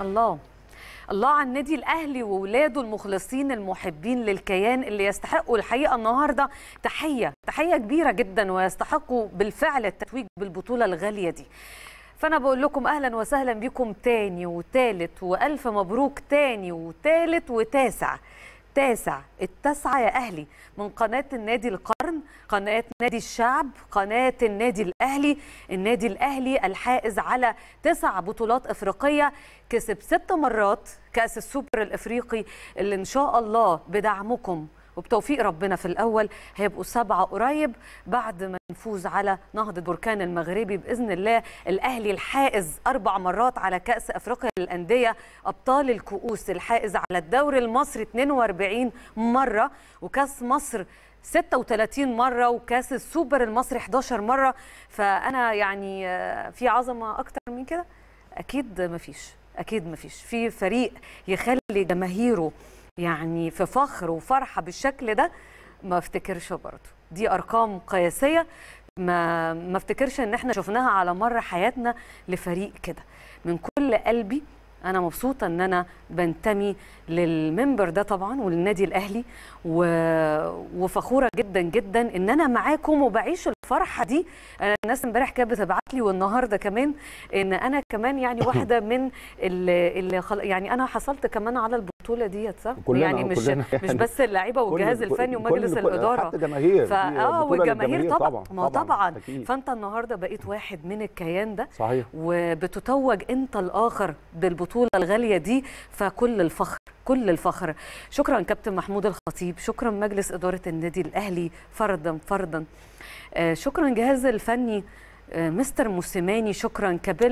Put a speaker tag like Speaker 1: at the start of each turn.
Speaker 1: الله الله عن النادي الاهلي وولاده المخلصين المحبين للكيان اللي يستحقوا الحقيقه النهارده تحيه تحيه كبيره جدا ويستحقوا بالفعل التتويج بالبطوله الغاليه دي فانا بقول لكم اهلا وسهلا بكم تاني وتالت والف مبروك تاني وتالت وتاسع تاسع التاسعه يا اهلي من قناه النادي القادم قناة نادي الشعب قناة النادي الأهلي النادي الأهلي الحائز على تسع بطولات إفريقية كسب ست مرات كأس السوبر الإفريقي اللي إن شاء الله بدعمكم وبتوفيق ربنا في الأول هيبقوا سبعة قريب بعد ما نفوز على نهضة بركان المغربي بإذن الله الأهلي الحائز أربع مرات على كأس أفريقيا للأندية أبطال الكؤوس الحائز على الدوري المصري 42 مرة وكأس مصر 36 مرة وكاس السوبر المصري 11 مرة فأنا يعني آه، في عظمة أكتر من كده أكيد مفيش أكيد مفيش في فريق يخلي جماهيره يعني في فخر وفرحة بالشكل ده ما افتكرش برضه دي أرقام قياسية ما ما افتكرش ان احنا شفناها على مر حياتنا لفريق كده من كل قلبي انا مبسوطه ان انا بنتمي للمنبر ده طبعا وللنادي الاهلي و... وفخوره جدا جدا ان انا معاكم وبعيش الفرحه دي انا آه، الناس امبارح كانت بتبعت لي والنهارده كمان ان انا كمان يعني واحده من اللي خل... يعني انا حصلت كمان على البطوله ديت صح كلنا يعني مش كلنا يعني مش بس اللعيبه والجهاز الفني ومجلس كل... الاداره حتى جماهير ف... اه والجماهير طبعا ما طبعا, طبعاً. فانت النهارده بقيت واحد من الكيان ده صحيح وبتتوج انت الاخر بالبطوله الغاليه دي فكل الفخر كل الفخر شكرا كابتن محمود الخطيب شكرا مجلس إدارة النادي الأهلي فردا فردا آه، شكرا جهاز الفني آه، مستر موسيماني شكرا كابل